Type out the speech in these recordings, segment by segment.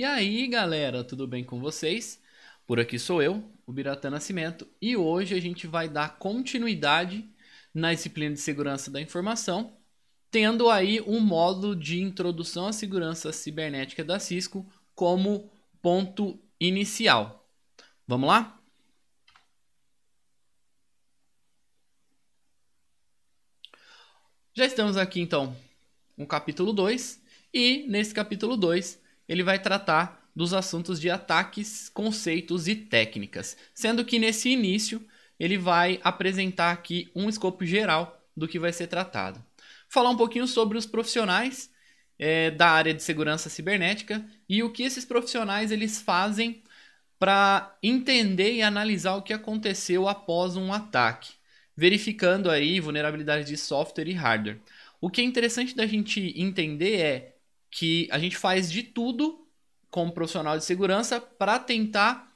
E aí, galera, tudo bem com vocês? Por aqui sou eu, o Biratã Nascimento, e hoje a gente vai dar continuidade na disciplina de segurança da informação, tendo aí um módulo de introdução à segurança cibernética da Cisco como ponto inicial. Vamos lá? Já estamos aqui então no capítulo 2, e nesse capítulo 2 ele vai tratar dos assuntos de ataques, conceitos e técnicas, sendo que nesse início ele vai apresentar aqui um escopo geral do que vai ser tratado. Falar um pouquinho sobre os profissionais é, da área de segurança cibernética e o que esses profissionais eles fazem para entender e analisar o que aconteceu após um ataque, verificando aí vulnerabilidades de software e hardware. O que é interessante da gente entender é que a gente faz de tudo como profissional de segurança para tentar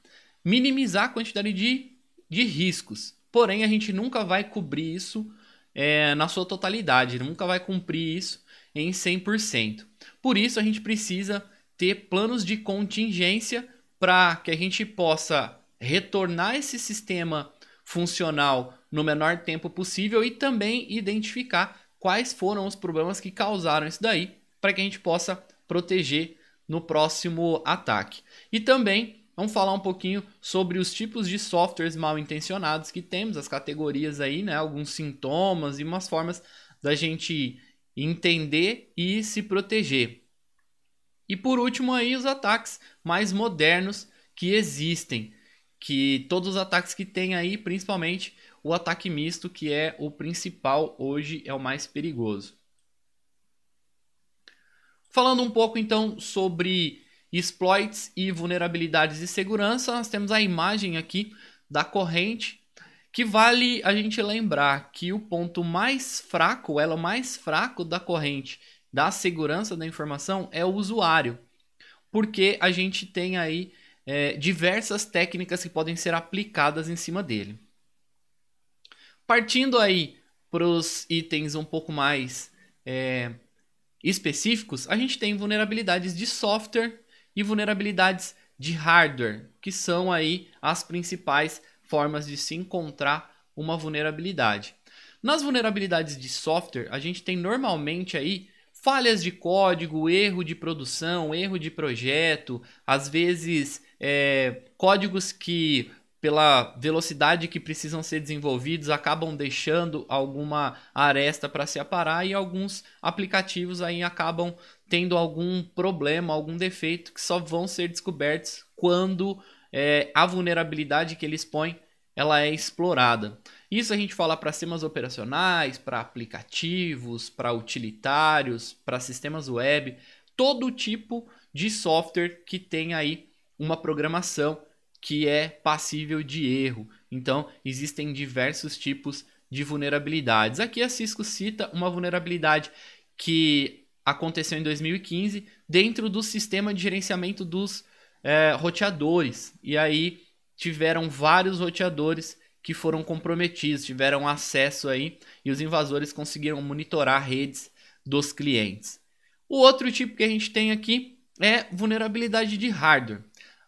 minimizar a quantidade de, de riscos. Porém, a gente nunca vai cobrir isso é, na sua totalidade, nunca vai cumprir isso em 100%. Por isso, a gente precisa ter planos de contingência para que a gente possa retornar esse sistema funcional no menor tempo possível e também identificar quais foram os problemas que causaram isso daí para que a gente possa proteger no próximo ataque. E também vamos falar um pouquinho sobre os tipos de softwares mal intencionados que temos, as categorias aí, né, alguns sintomas e umas formas da gente entender e se proteger. E por último aí os ataques mais modernos que existem, que todos os ataques que tem aí, principalmente o ataque misto, que é o principal hoje é o mais perigoso. Falando um pouco então sobre exploits e vulnerabilidades de segurança, nós temos a imagem aqui da corrente, que vale a gente lembrar que o ponto mais fraco, ela mais fraco da corrente da segurança da informação é o usuário, porque a gente tem aí é, diversas técnicas que podem ser aplicadas em cima dele. Partindo aí para os itens um pouco mais é, específicos, a gente tem vulnerabilidades de software e vulnerabilidades de hardware, que são aí as principais formas de se encontrar uma vulnerabilidade. Nas vulnerabilidades de software, a gente tem normalmente aí falhas de código, erro de produção, erro de projeto, às vezes é, códigos que pela velocidade que precisam ser desenvolvidos, acabam deixando alguma aresta para se aparar e alguns aplicativos aí acabam tendo algum problema, algum defeito que só vão ser descobertos quando é, a vulnerabilidade que eles põem ela é explorada. Isso a gente fala para sistemas operacionais, para aplicativos, para utilitários, para sistemas web, todo tipo de software que tem aí uma programação que é passível de erro. Então, existem diversos tipos de vulnerabilidades. Aqui a Cisco cita uma vulnerabilidade que aconteceu em 2015 dentro do sistema de gerenciamento dos é, roteadores. E aí tiveram vários roteadores que foram comprometidos, tiveram acesso aí e os invasores conseguiram monitorar redes dos clientes. O outro tipo que a gente tem aqui é vulnerabilidade de hardware.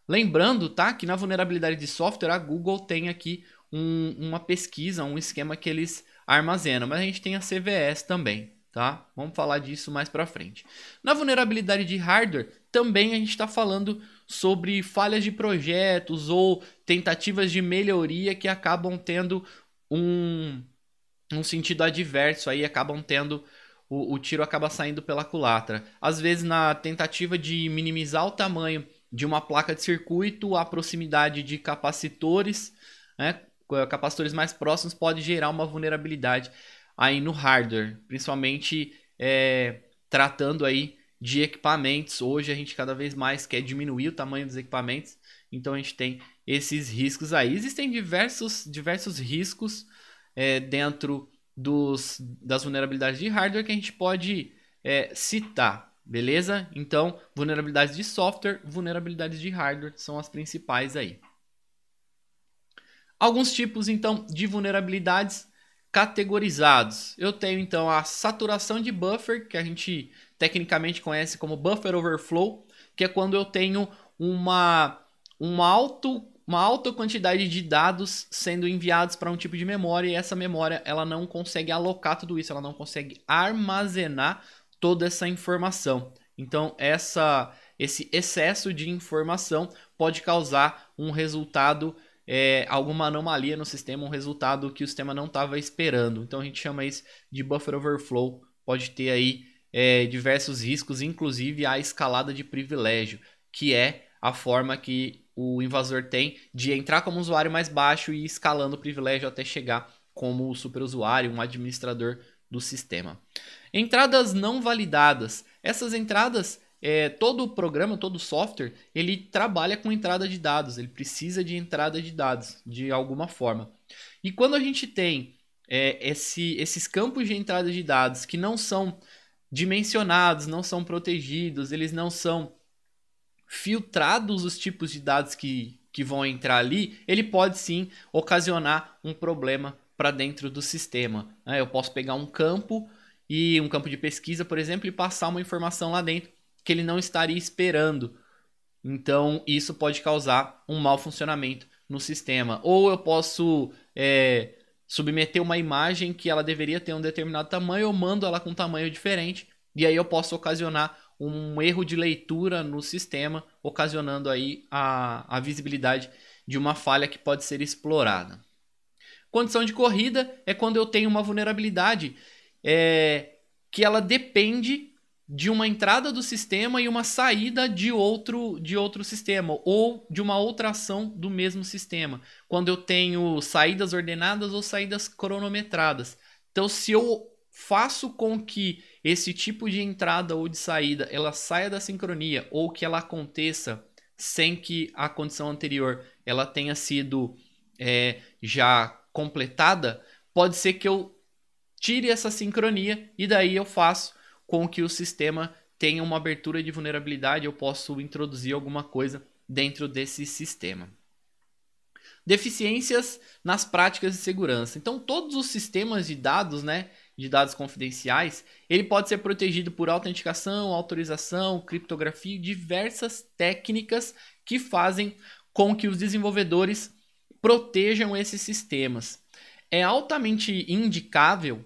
Lembrando, tá, que na vulnerabilidade de software a Google tem aqui um, uma pesquisa, um esquema que eles armazenam, mas a gente tem a CVS também, tá? Vamos falar disso mais para frente. Na vulnerabilidade de hardware também a gente está falando sobre falhas de projetos ou tentativas de melhoria que acabam tendo um, um sentido adverso aí, acabam tendo o, o tiro acaba saindo pela culatra. Às vezes na tentativa de minimizar o tamanho de uma placa de circuito a proximidade de capacitores, né? capacitores mais próximos pode gerar uma vulnerabilidade aí no hardware, principalmente é, tratando aí de equipamentos. Hoje a gente cada vez mais quer diminuir o tamanho dos equipamentos, então a gente tem esses riscos aí. Existem diversos, diversos riscos é, dentro dos, das vulnerabilidades de hardware que a gente pode é, citar. Beleza? Então, vulnerabilidades de software, vulnerabilidades de hardware são as principais aí. Alguns tipos então de vulnerabilidades categorizados. Eu tenho então a saturação de buffer, que a gente tecnicamente conhece como buffer overflow, que é quando eu tenho uma uma alto uma alta quantidade de dados sendo enviados para um tipo de memória e essa memória ela não consegue alocar tudo isso, ela não consegue armazenar toda essa informação. Então, essa, esse excesso de informação pode causar um resultado, é, alguma anomalia no sistema, um resultado que o sistema não estava esperando. Então, a gente chama isso de buffer overflow. Pode ter aí é, diversos riscos, inclusive a escalada de privilégio, que é a forma que o invasor tem de entrar como usuário mais baixo e ir escalando o privilégio até chegar como superusuário, um administrador do sistema. Entradas não validadas. Essas entradas, é, todo o programa, todo o software, ele trabalha com entrada de dados, ele precisa de entrada de dados de alguma forma. E quando a gente tem é, esse, esses campos de entrada de dados que não são dimensionados, não são protegidos, eles não são filtrados os tipos de dados que, que vão entrar ali, ele pode sim ocasionar um problema para dentro do sistema. Né? Eu posso pegar um campo e um campo de pesquisa, por exemplo, e passar uma informação lá dentro que ele não estaria esperando. Então, isso pode causar um mau funcionamento no sistema. Ou eu posso é, submeter uma imagem que ela deveria ter um determinado tamanho, eu mando ela com um tamanho diferente, e aí eu posso ocasionar um erro de leitura no sistema, ocasionando aí a, a visibilidade de uma falha que pode ser explorada. Condição de corrida é quando eu tenho uma vulnerabilidade é, que ela depende de uma entrada do sistema e uma saída de outro de outro sistema ou de uma outra ação do mesmo sistema. Quando eu tenho saídas ordenadas ou saídas cronometradas. Então, se eu faço com que esse tipo de entrada ou de saída ela saia da sincronia ou que ela aconteça sem que a condição anterior ela tenha sido é, já completada, pode ser que eu tire essa sincronia e daí eu faço com que o sistema tenha uma abertura de vulnerabilidade, eu posso introduzir alguma coisa dentro desse sistema. Deficiências nas práticas de segurança. Então, todos os sistemas de dados, né, de dados confidenciais, ele pode ser protegido por autenticação, autorização, criptografia e diversas técnicas que fazem com que os desenvolvedores protejam esses sistemas é altamente indicável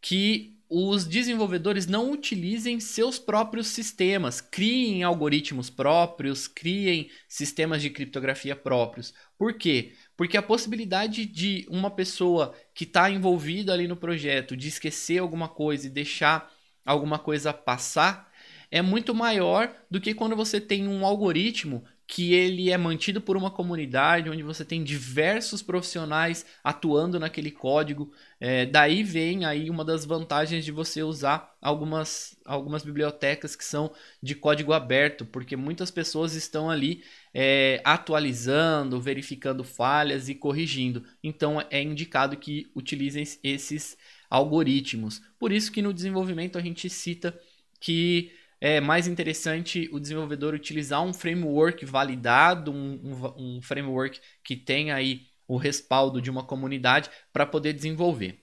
que os desenvolvedores não utilizem seus próprios sistemas, criem algoritmos próprios, criem sistemas de criptografia próprios. Por quê? Porque a possibilidade de uma pessoa que está envolvida ali no projeto de esquecer alguma coisa e deixar alguma coisa passar é muito maior do que quando você tem um algoritmo que ele é mantido por uma comunidade onde você tem diversos profissionais atuando naquele código. É, daí vem aí uma das vantagens de você usar algumas, algumas bibliotecas que são de código aberto, porque muitas pessoas estão ali é, atualizando, verificando falhas e corrigindo. Então é indicado que utilizem esses algoritmos. Por isso que no desenvolvimento a gente cita que é mais interessante o desenvolvedor utilizar um framework validado, um, um, um framework que tenha aí o respaldo de uma comunidade para poder desenvolver.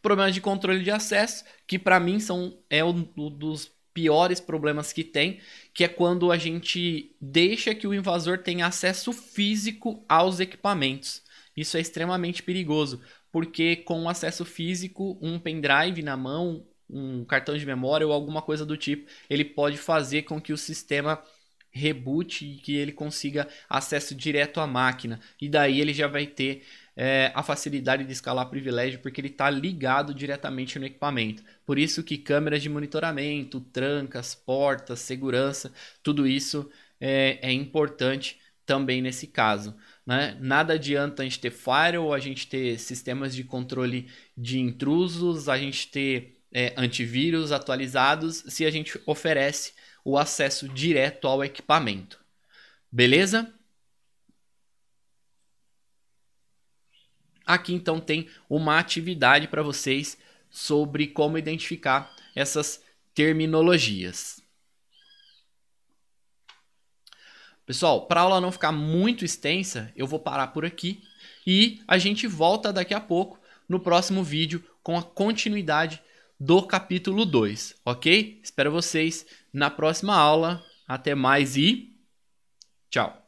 Problemas de controle de acesso, que para mim são é um, um dos piores problemas que tem, que é quando a gente deixa que o invasor tenha acesso físico aos equipamentos. Isso é extremamente perigoso, porque com acesso físico, um pendrive na mão, um cartão de memória ou alguma coisa do tipo, ele pode fazer com que o sistema reboot e que ele consiga acesso direto à máquina. E daí ele já vai ter é, a facilidade de escalar privilégio porque ele está ligado diretamente no equipamento. Por isso que câmeras de monitoramento, trancas, portas, segurança, tudo isso é, é importante também nesse caso. Né? Nada adianta a gente ter firewall, a gente ter sistemas de controle de intrusos, a gente ter é, antivírus atualizados se a gente oferece o acesso direto ao equipamento. Beleza? Aqui então tem uma atividade para vocês sobre como identificar essas terminologias. Pessoal, para a aula não ficar muito extensa, eu vou parar por aqui e a gente volta daqui a pouco no próximo vídeo com a continuidade do capítulo 2, ok? Espero vocês na próxima aula. Até mais e tchau!